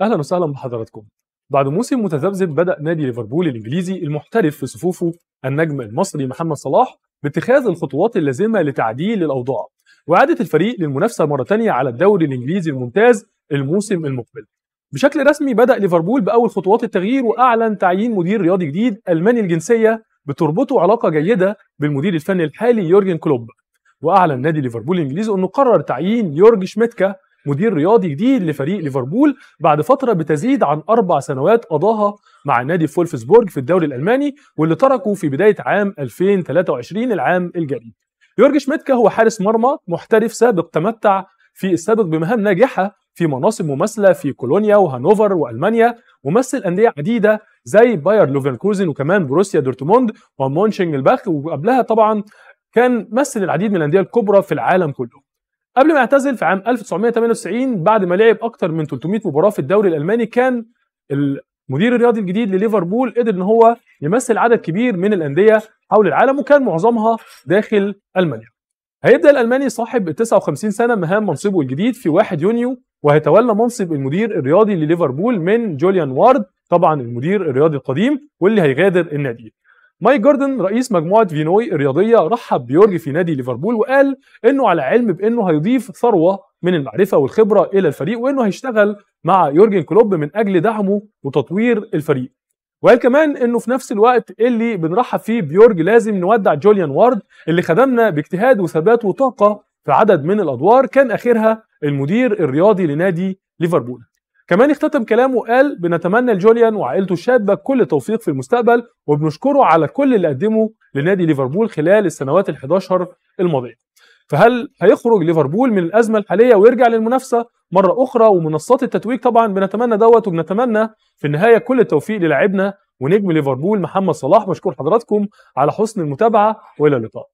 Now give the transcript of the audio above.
اهلا وسهلا بحضراتكم بعد موسم متذبذب بدا نادي ليفربول الانجليزي المحترف في صفوفه النجم المصري محمد صلاح باتخاذ الخطوات اللازمه لتعديل الاوضاع واعاده الفريق للمنافسه مره ثانيه على الدوري الانجليزي الممتاز الموسم المقبل بشكل رسمي بدا ليفربول باول خطوات التغيير واعلن تعيين مدير رياضي جديد الماني الجنسيه بتربطه علاقه جيده بالمدير الفني الحالي يورجن كلوب واعلن نادي ليفربول الانجليزي انه قرر تعيين يورج شميتكا مدير رياضي جديد لفريق ليفربول بعد فتره بتزيد عن اربع سنوات قضاها مع نادي فولفسبورج في الدوري الالماني واللي تركه في بدايه عام 2023 العام الجاري. يورج شميتكا هو حارس مرمى محترف سابق تمتع في السابق بمهام ناجحه في مناصب مماثله في كولونيا وهانوفر والمانيا ومثل انديه عديده زي باير لوفركوزن وكمان بروسيا دورتموند ومونشنج الباخ وقبلها طبعا كان مثل العديد من الانديه الكبرى في العالم كله قبل ما يعتزل في عام 1998 بعد ما لعب اكتر من 300 مباراه في الدوري الالماني كان المدير الرياضي الجديد لليفربول قدر ان هو يمثل عدد كبير من الانديه حول العالم وكان معظمها داخل المانيا. هيبدا الالماني صاحب ال 59 سنه مهام منصبه الجديد في 1 يونيو وهيتولى منصب المدير الرياضي لليفربول من جوليان وارد طبعا المدير الرياضي القديم واللي هيغادر النادي. مايك جوردن رئيس مجموعه فينوي الرياضيه رحب بيورج في نادي ليفربول وقال انه على علم بانه هيضيف ثروه من المعرفه والخبره الى الفريق وانه هيشتغل مع يورجن كلوب من اجل دعمه وتطوير الفريق وقال كمان انه في نفس الوقت اللي بنرحب فيه بيورج لازم نودع جوليان وارد اللي خدمنا باجتهاد وثبات وطاقه في عدد من الادوار كان اخرها المدير الرياضي لنادي ليفربول كمان اختتم كلامه وقال بنتمنى لجوليان وعائلته الشابة كل التوفيق في المستقبل وبنشكره على كل اللي قدمه لنادي ليفربول خلال السنوات ال11 الماضية فهل هيخرج ليفربول من الأزمة الحالية ويرجع للمنافسة مرة أخرى ومنصات التتويج طبعا بنتمنى دوت وبنتمنى في النهاية كل التوفيق للاعبنا ونجم ليفربول محمد صلاح مشكور حضراتكم على حسن المتابعة وإلى اللقاء